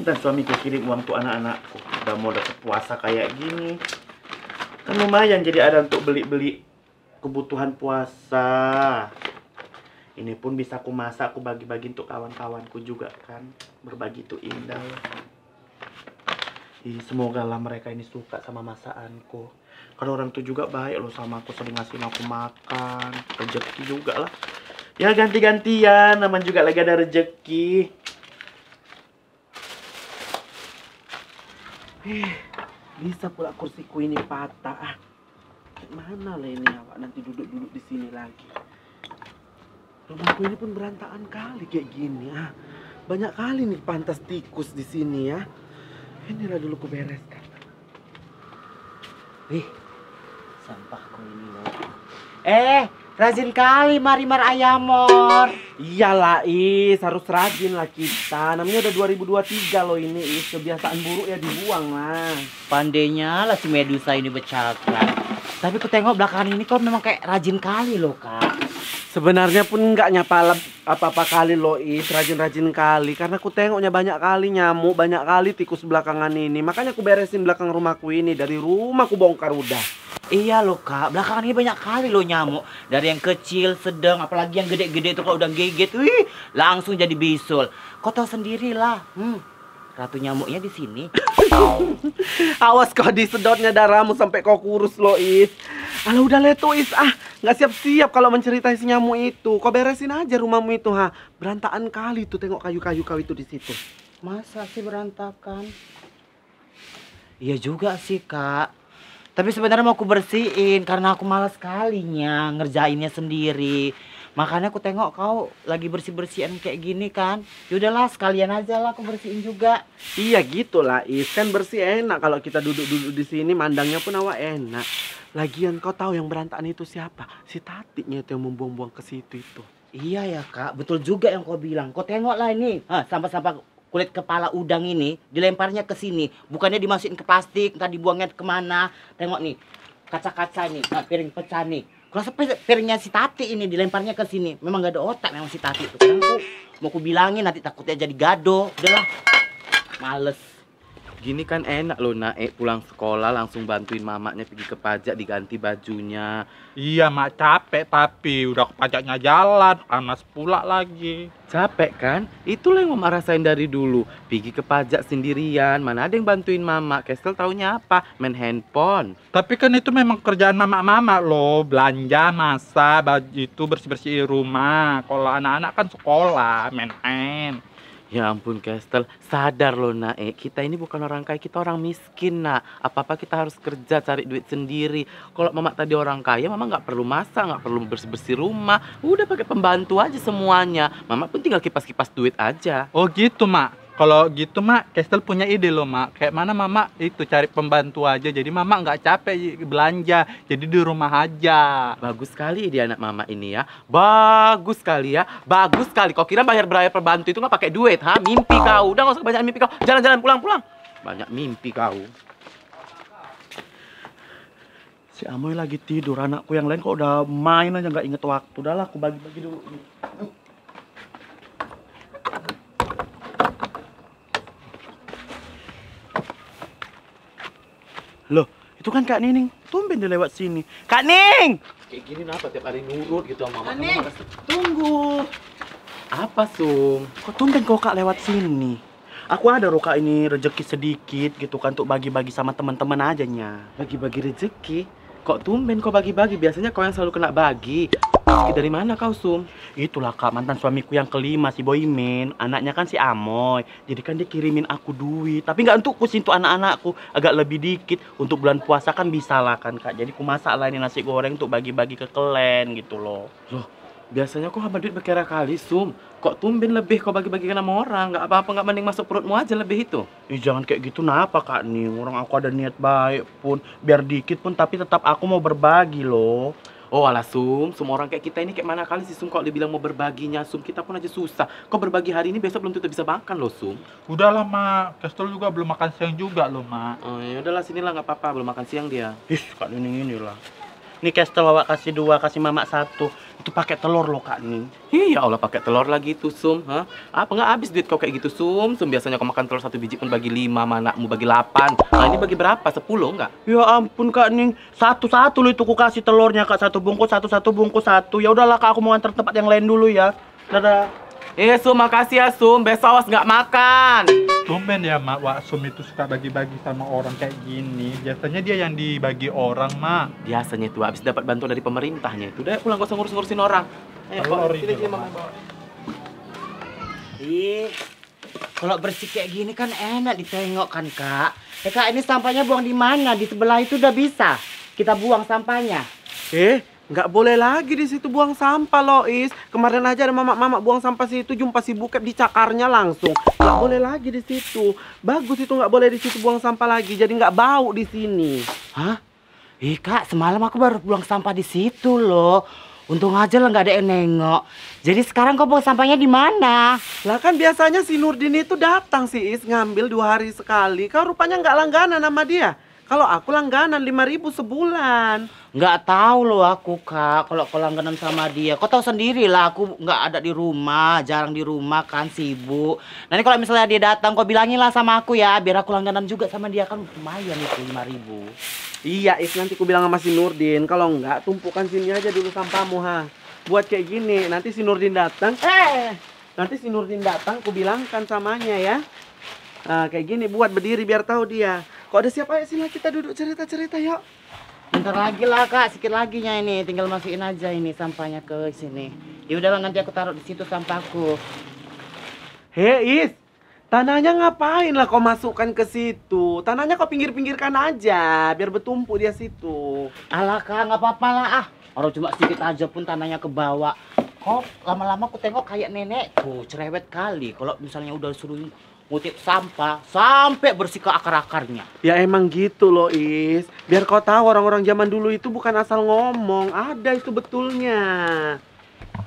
Mantan suamiku kirim uang untuk anak-anakku. Udah mau dapet puasa kayak gini. Kan lumayan jadi ada untuk beli-beli kebutuhan puasa. Ini pun bisa aku masak, aku bagi-bagi untuk kawan-kawanku juga kan. Berbagi itu indah. Ih, semoga lah mereka ini suka sama masakanku. Kalau orang tuh juga baik loh sama aku, sering ngasih aku makan. Rezeki juga lah. Ya ganti-gantian, namanya juga lagi ada rezeki. Eh, bisa pula kursiku ini patah. Ah, mana lah ini awak nanti duduk-duduk di sini lagi. Rumahku ini pun berantakan kali kayak gini ah. Banyak kali nih pantas tikus di sini ya. Inilah dulu ku bereskan. Ih, sampahku ini loh. Eh, Rajin kali mari marimar ayamor. Iyalah Is, harus rajin lah kita. Namanya udah 2023 loh ini Is. Kebiasaan buruk ya dibuang lah. Pandainya lah si Medusa ini bercakap. Tapi ku tengok belakangan ini kau memang kayak rajin kali loh kak. Sebenarnya pun nggak nyapa apa-apa kali loh Is, rajin-rajin kali karena aku tengoknya banyak kali nyamuk, banyak kali tikus belakangan ini. Makanya aku beresin belakang rumahku ini dari rumah aku bongkar udah. Iya loh kak, belakangan ini banyak kali loh nyamuk Dari yang kecil, sedang, apalagi yang gede-gede itu kalau udah gigit Wih, langsung jadi bisul Kau tahu sendirilah. hmm. Ratu nyamuknya di sini. Awas kau disedotnya darahmu sampai kau kurus loh, Is. Kalau udah leto, Is. Ah, nggak siap-siap kalau menceritain si nyamuk itu. Kau beresin aja rumahmu itu, ha. Berantakan kali tuh tengok kayu-kayu kau itu di situ. Masa sih berantakan? Iya juga sih, Kak. Tapi sebenarnya mau aku bersihin karena aku malas kalinya ngerjainnya sendiri. Makanya aku tengok kau lagi bersih-bersihan kayak gini kan. Yaudahlah sekalian aja lah aku bersihin juga. Iya gitulah isen bersih enak kalau kita duduk-duduk di sini mandangnya pun awak enak. Lagian kau tahu yang berantakan itu siapa? Si Tatiknya itu yang membuang-buang ke situ itu. Iya ya kak, betul juga yang kau bilang. Kau lah ini, hah sampah-sampah kulit kepala udang ini dilemparnya ke sini. Bukannya dimasukin ke plastik, entah dibuangnya kemana. Tengok nih, kaca-kaca nih, piring pecah nih Kerasa piringnya si Tati ini dilemparnya ke sini. Memang gak ada otak memang si Tati itu. Kan aku mau ku bilangin nanti takutnya jadi gado. Udahlah. Males. Gini kan enak loh naik eh, pulang sekolah langsung bantuin mamaknya pergi ke pajak diganti bajunya. Iya mak capek tapi udah ke pajaknya jalan panas pula lagi. Capek kan? Itulah yang mama rasain dari dulu. Pergi ke pajak sendirian, mana ada yang bantuin mama. Kesel taunya apa? Main handphone. Tapi kan itu memang kerjaan mama-mama loh. Belanja, masa baju itu bersih-bersih rumah. Kalau anak-anak kan sekolah, main-main. Ya ampun Kestel, sadar loh naik eh. kita ini bukan orang kaya, kita orang miskin nak. Apa-apa kita harus kerja cari duit sendiri. Kalau mama tadi orang kaya, mama nggak perlu masak, nggak perlu bersih-bersih rumah. Udah pakai pembantu aja semuanya. Mama pun tinggal kipas-kipas duit aja. Oh gitu mak, kalau gitu mak Kestel punya ide loh mak kayak mana mama itu cari pembantu aja jadi mama nggak capek belanja jadi di rumah aja bagus sekali ide anak mama ini ya bagus sekali ya bagus sekali Kok kira bayar berayar pembantu itu nggak pakai duit ha mimpi oh. kau udah nggak usah banyak mimpi kau jalan-jalan pulang-pulang banyak mimpi kau Si Amoy lagi tidur, anakku yang lain kok udah main aja nggak inget waktu. Udahlah, aku bagi-bagi dulu. Loh, itu kan Kak Nining. Tumben dia lewat sini. Kak Ning! Kayak gini kenapa tiap hari nurut gitu sama Mama. Nining, tunggu. Apa, Sum? Kok tumben kok Kak lewat sini? Aku ada roka ini rejeki sedikit gitu kan untuk bagi-bagi sama teman-teman aja nya. Bagi-bagi rejeki? Kok tumben kok bagi-bagi? Biasanya kau yang selalu kena bagi. Rezeki dari mana kau, Sum? Itulah Kak, mantan suamiku yang kelima, si Boymin. Anaknya kan si Amoy. Jadi kan dia kirimin aku duit. Tapi nggak untuk sih, untuk anak-anakku. Agak lebih dikit. Untuk bulan puasa kan bisa lah kan, Kak. Jadi ku masak lah ini nasi goreng untuk bagi-bagi ke kelen gitu loh. Loh, biasanya kok habis duit berkira kali, Sum. Kok tumben lebih kau bagi bagi ke sama orang? Nggak apa-apa, nggak mending masuk perutmu aja lebih itu. Ih, jangan kayak gitu, napa Kak nih? Orang aku ada niat baik pun. Biar dikit pun, tapi tetap aku mau berbagi loh oh ala Sum, semua orang kayak kita ini kayak mana kali sih Sum kalau dibilang mau berbaginya Sum, kita pun aja susah. Kok berbagi hari ini besok belum tentu bisa makan loh Sum. Udahlah Ma, Kestel juga belum makan siang juga loh Mak. Oh ya udahlah lah nggak apa-apa, belum makan siang dia. Ih, kak ini lah. Nih Kestel bawa kasih dua, kasih mamak satu itu pakai telur loh Kak nih. Hmm. Iya Allah pakai telur lagi itu Sum. Hah? Apa nggak habis duit kau kayak gitu Sum? Sum biasanya kau makan telur satu biji pun bagi lima, mana mau bagi delapan. Nah ini bagi berapa? Sepuluh nggak? Ya ampun Kak Ning, satu-satu lo itu ku kasih telurnya Kak. Satu bungkus, satu-satu bungkus, satu. Ya udahlah Kak, aku mau antar tempat yang lain dulu ya. Dadah. Iya, Sum, makasih ya, Sum. Besok awas nggak makan. Tumben ya, Mak. Wak Sum itu suka bagi-bagi sama orang kayak gini. Biasanya dia yang dibagi orang, Mak. Biasanya tuh, habis dapat bantuan dari pemerintahnya itu. Udah pulang gak usah ngurus-ngurusin orang. Ayo, bawa. Sini, sini, Mak. Ih, kalau bersih kayak gini kan enak ditengok kan, Kak. Eh, Kak, ini sampahnya buang di mana? Di sebelah itu udah bisa. Kita buang sampahnya. Eh, Nggak boleh lagi di situ buang sampah Lois. Kemarin aja ada mamak-mamak buang sampah situ, jumpa si buket di cakarnya langsung. Nggak boleh lagi di situ. Bagus itu nggak boleh di situ buang sampah lagi, jadi nggak bau di sini. Hah? Ih kak, semalam aku baru buang sampah di situ loh. Untung aja lah nggak ada yang nengok. Jadi sekarang kau buang sampahnya di mana? Lah kan biasanya si Nurdin itu datang si Is ngambil dua hari sekali. Kau rupanya nggak langganan sama dia. Kalau aku langganan lima ribu sebulan. Nggak tahu loh aku, Kak, kalau kalau langganan sama dia. Kau tahu sendiri lah aku nggak ada di rumah, jarang di rumah kan sibuk. Nanti kalau misalnya dia datang kau bilangin lah sama aku ya, biar aku langganan juga sama dia kan lumayan itu 5000. Iya, Is, nanti aku bilang sama si Nurdin, kalau enggak tumpukan sini aja dulu sampahmu, ha. Buat kayak gini, nanti si Nurdin datang, eh nanti si Nurdin datang aku bilangkan samanya ya. Nah, kayak gini buat berdiri biar tahu dia. Kok udah siap ayo ya? sini kita duduk cerita-cerita yuk. Bentar lagi lah kak, sedikit lagi nya ini, tinggal masukin aja ini sampahnya ke sini. Ya udah nanti aku taruh di situ sampahku. Hei Is, tanahnya ngapain lah kau masukkan ke situ? Tanahnya kau pinggir-pinggirkan aja, biar bertumpu dia situ. Alah kak, nggak apa-apa lah ah. Orang cuma sedikit aja pun tanahnya ke bawah kok lama-lama aku tengok kayak nenek, tuh cerewet kali kalau misalnya udah suruh ngutip sampah sampai bersih ke akar-akarnya. Ya emang gitu loh Is. Biar kau tahu orang-orang zaman dulu itu bukan asal ngomong, ada itu betulnya.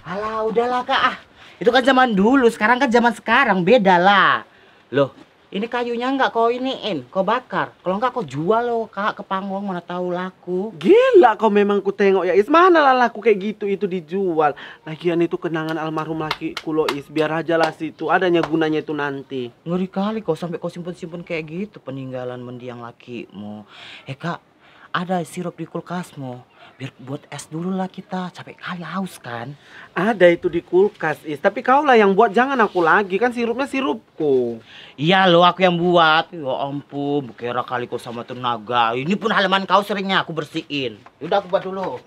Alah udahlah Kak. Ah, itu kan zaman dulu, sekarang kan zaman sekarang beda lah. Loh, ini kayunya nggak kau iniin, kau bakar. Kalau nggak kau jual loh, kak ke panggung mana tahu laku. Gila kau memang ku tengok ya Is, mana lah laku kayak gitu itu dijual. Lagian itu kenangan almarhum laki kulo Is, biar aja lah situ, adanya gunanya itu nanti. Ngeri kali kau sampai kau simpen-simpen kayak gitu peninggalan mendiang lakimu. Eh kak, ada sirup di kulkasmu. Biar buat es dulu lah kita, capek kali haus kan. Ada itu di kulkas, Is. Tapi kau lah yang buat, jangan aku lagi. Kan sirupnya sirupku. Iya lo, aku yang buat. Ya ampun, kira kali kau sama tenaga. Ini pun halaman kau seringnya aku bersihin. Udah aku buat dulu.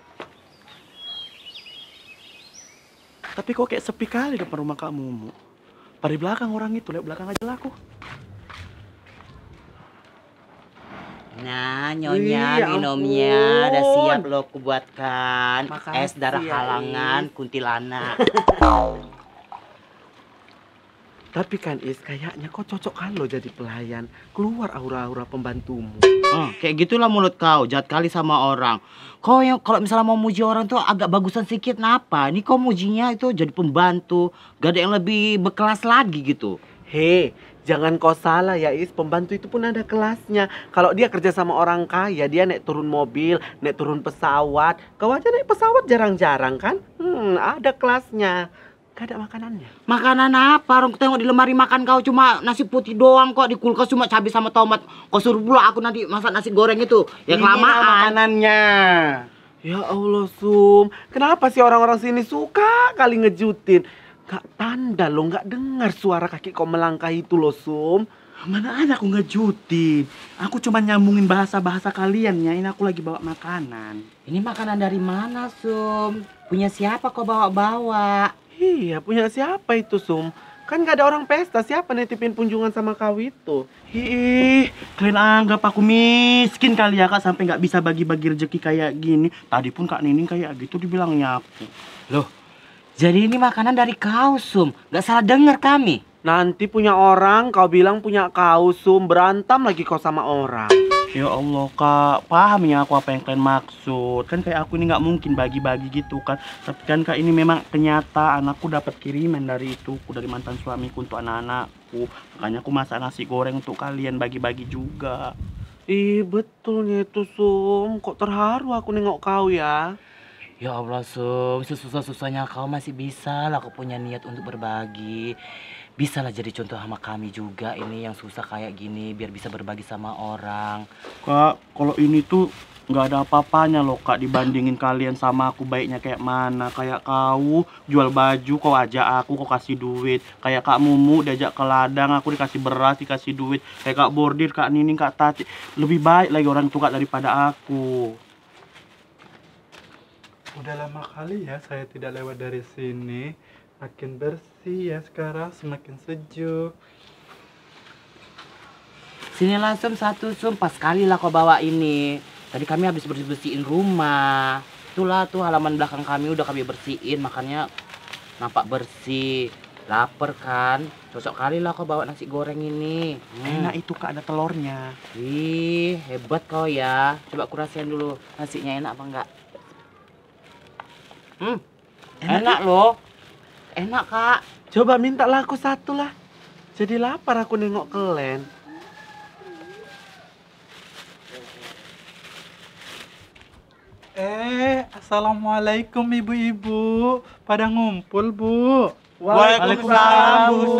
Tapi kok kayak sepi kali depan rumah kamu, Mu. Pada belakang orang itu, lihat belakang aja lah aku. Nah, nyonya ya minumnya udah siap loh buatkan Makasih, es darah ya, halangan is. kuntilanak. Tapi kan Is, kayaknya kok cocok kan lo jadi pelayan. Keluar aura-aura pembantumu. Hmm, kayak gitulah mulut kau, jahat kali sama orang. Kau yang kalau misalnya mau muji orang tuh agak bagusan sedikit, kenapa? Ini kau mujinya itu jadi pembantu, gak ada yang lebih berkelas lagi gitu. Hei, Jangan kau salah ya Is, pembantu itu pun ada kelasnya. Kalau dia kerja sama orang kaya, dia naik turun mobil, naik turun pesawat. Kau aja naik pesawat jarang-jarang kan? Hmm, ada kelasnya. Gak ada makanannya. Makanan apa? Orang tengok di lemari makan kau cuma nasi putih doang kok. Di kulkas cuma cabai sama tomat. Kau suruh pula aku nanti masak nasi goreng itu. Ya kelamaan. makanannya. Ya Allah Sum, kenapa sih orang-orang sini suka kali ngejutin? Kak tanda lo nggak dengar suara kaki kau melangkah itu lo Sum. Mana ada aku nggak cuti Aku cuma nyambungin bahasa-bahasa kalian ya. Ini aku lagi bawa makanan. Ini makanan dari mana Sum? Punya siapa kau bawa-bawa? Iya punya siapa itu Sum? Kan gak ada orang pesta, siapa nitipin kunjungan sama kau itu? Ih, kalian anggap aku miskin kali ya kak sampai nggak bisa bagi-bagi rezeki kayak gini. Tadi pun kak Nining kayak gitu dibilangnya aku. Loh, jadi ini makanan dari Kausum. Gak salah dengar kami. Nanti punya orang, kau bilang punya Kausum. Berantem lagi kau sama orang. Ya Allah kak, paham ya aku apa yang kalian maksud Kan kayak aku ini gak mungkin bagi-bagi gitu kan Tapi kan kak ini memang ternyata anakku dapat kiriman dari itu Dari mantan suamiku untuk anak-anakku Makanya aku masak nasi goreng untuk kalian bagi-bagi juga Ih betulnya itu Sum Kok terharu aku nengok kau ya Ya Allah Sum, sesusah-susahnya kau masih bisa lah kau punya niat untuk berbagi. Bisa lah jadi contoh sama kami juga ini yang susah kayak gini biar bisa berbagi sama orang. Kak, kalau ini tuh nggak ada apa-apanya loh kak dibandingin kalian sama aku baiknya kayak mana kayak kau jual baju kau ajak aku kau kasih duit kayak kak Mumu diajak ke ladang aku dikasih beras dikasih duit kayak kak Bordir kak Nining kak Tati lebih baik lagi orang tua daripada aku Udah lama kali ya saya tidak lewat dari sini. Makin bersih ya sekarang, semakin sejuk. Sini langsung satu sumpah sekali lah kau bawa ini. Tadi kami habis bersih-bersihin rumah. Itulah tuh halaman belakang kami udah kami bersihin, makanya nampak bersih. Laper kan? Cocok kali lah kau bawa nasi goreng ini. Hmm. Enak itu kak ada telurnya. Ih, hebat kau ya. Coba aku rasain dulu nasinya enak apa enggak. Hmm. Enak, Enak ya? loh. Enak, Kak. Coba minta aku satu lah. Jadi lapar aku nengok kelen. Eh, assalamualaikum ibu-ibu. Pada ngumpul, Bu. Waalaikumsalam, Bu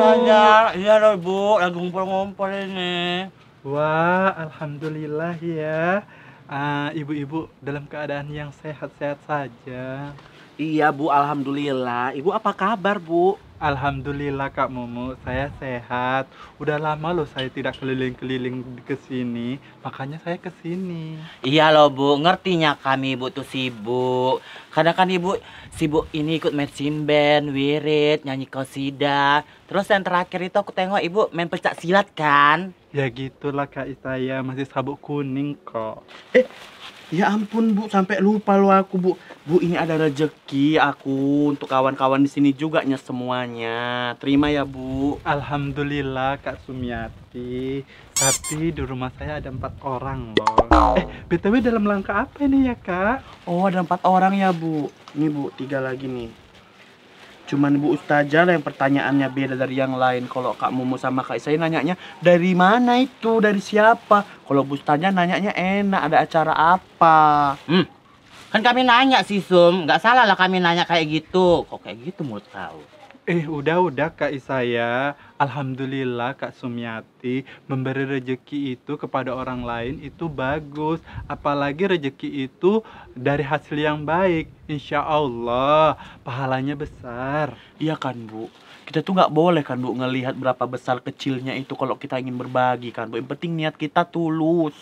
Iya loh, Bu. Lagi ngumpul-ngumpul ini. Wah, alhamdulillah ya. Ah, ibu-ibu uh, ibu -ibu dalam keadaan yang sehat-sehat saja. Iya Bu, Alhamdulillah. Ibu apa kabar Bu? Alhamdulillah Kak Mumu, saya sehat. Udah lama loh saya tidak keliling-keliling ke sini, makanya saya ke sini. Iya loh Bu, ngertinya kami Ibu tuh sibuk. Karena kan Ibu sibuk ini ikut main band, wirid, nyanyi kosida. Terus yang terakhir itu aku tengok Ibu main pecak silat kan? Ya gitulah Kak Isaya, masih sabuk kuning kok. Eh, Ya ampun Bu, sampai lupa lo aku Bu. Bu ini ada rezeki aku untuk kawan-kawan di sini juga nya semuanya. Terima ya Bu. Alhamdulillah Kak Sumiati. Tapi di rumah saya ada empat orang loh. Eh btw dalam langkah apa ini ya Kak? Oh ada empat orang ya Bu. Ini Bu tiga lagi nih cuman Bu Ustazah lah yang pertanyaannya beda dari yang lain. Kalau Kak Mumu sama Kak Isai nanyanya dari mana itu, dari siapa? Kalau Bu Ustazah nanyanya enak, ada acara apa? Hmm. Kan kami nanya sih, Sum. Nggak salah lah kami nanya kayak gitu. Kok kayak gitu mulut kau? Eh udah-udah Kak Isaya, Alhamdulillah Kak Sumiati memberi rejeki itu kepada orang lain itu bagus Apalagi rejeki itu dari hasil yang baik Insya Allah pahalanya besar Iya kan Bu kita tuh nggak boleh kan bu ngelihat berapa besar kecilnya itu kalau kita ingin berbagi kan bu yang penting niat kita tulus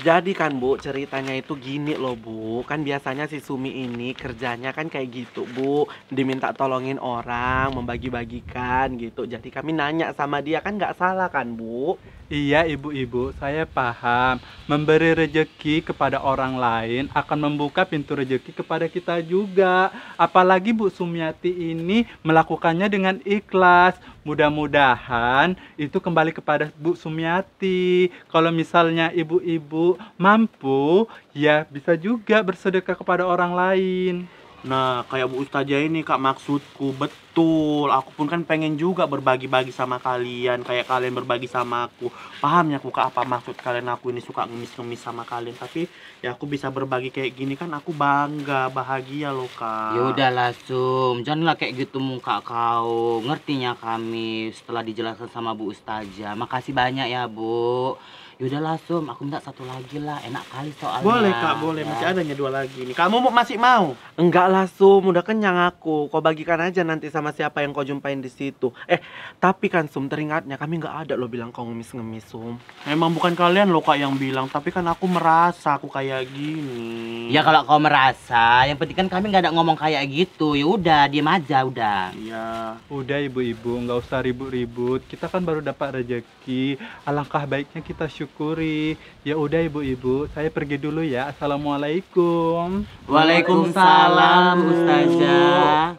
jadi kan Bu, ceritanya itu gini loh Bu. Kan biasanya si Sumi ini kerjanya kan kayak gitu Bu. Diminta tolongin orang, membagi-bagikan gitu. Jadi kami nanya sama dia kan nggak salah kan Bu. Iya ibu-ibu, saya paham. Memberi rejeki kepada orang lain akan membuka pintu rejeki kepada kita juga. Apalagi Bu Sumiati ini melakukannya dengan ikhlas. Mudah-mudahan itu kembali kepada Bu Sumiati Kalau misalnya ibu-ibu mampu, ya bisa juga bersedekah kepada orang lain. Nah, kayak Bu ustaja ini Kak maksudku betul. Aku pun kan pengen juga berbagi-bagi sama kalian, kayak kalian berbagi sama aku. Paham ya aku Kak apa maksud kalian aku ini suka ngemis-ngemis sama kalian, tapi ya aku bisa berbagi kayak gini kan aku bangga, bahagia loh Kak. Ya langsung Sum. Janganlah kayak gitu muka kau. Ngertinya kami setelah dijelaskan sama Bu ustaja Makasih banyak ya, Bu. Yaudah lah Sum, aku minta satu lagi lah, enak kali soalnya. Boleh kak, boleh. Ya. Masih adanya dua lagi nih. Kamu masih mau? Enggak lah Sum, udah kenyang aku. Kau bagikan aja nanti sama siapa yang kau jumpain di situ. Eh, tapi kan Sum teringatnya kami nggak ada lo bilang kau ngemis-ngemis Sum. Memang bukan kalian lo kak yang bilang, tapi kan aku merasa aku kayak gini. Ya kalau kau merasa, yang penting kan kami nggak ada ngomong kayak gitu. Ya udah, diam aja udah. Iya, udah ibu-ibu, nggak usah ribut-ribut. Kita kan baru dapat rejeki Alangkah baiknya kita syukur syukuri Ya udah ibu-ibu, saya pergi dulu ya. Assalamualaikum. Waalaikumsalam Ustazah.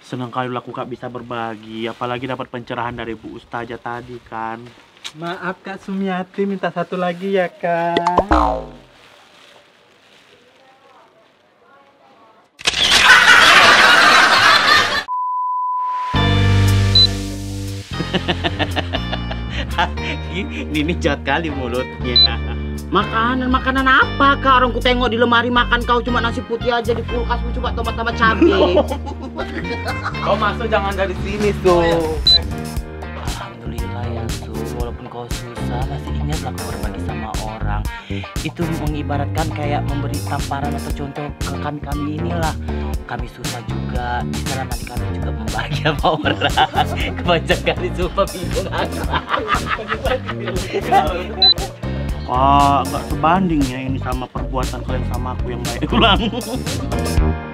Senang kali lakukan Kak bisa berbagi, apalagi dapat pencerahan dari Bu Ustazah tadi kan. Maaf Kak Sumiati, minta satu lagi ya Kak. lagi Nini jahat kali mulutnya Makanan makanan apa kak? Orang ku tengok di lemari makan kau cuma nasi putih aja di kulkas ku coba tomat sama cabai. kau masuk jangan dari sini tuh. Oh, ya. Alhamdulillah ya tuh, walaupun kau susah masih ingatlah kau berbagi sama orang. Itu mengibaratkan kayak memberi tamparan atau contoh ke kami kami inilah kami susah juga misalnya nanti kami juga membahagia mau orang kebanyakan kali sumpah bingung aku Wah, oh, gak sebanding ya ini sama perbuatan kalian sama aku yang baik ulang.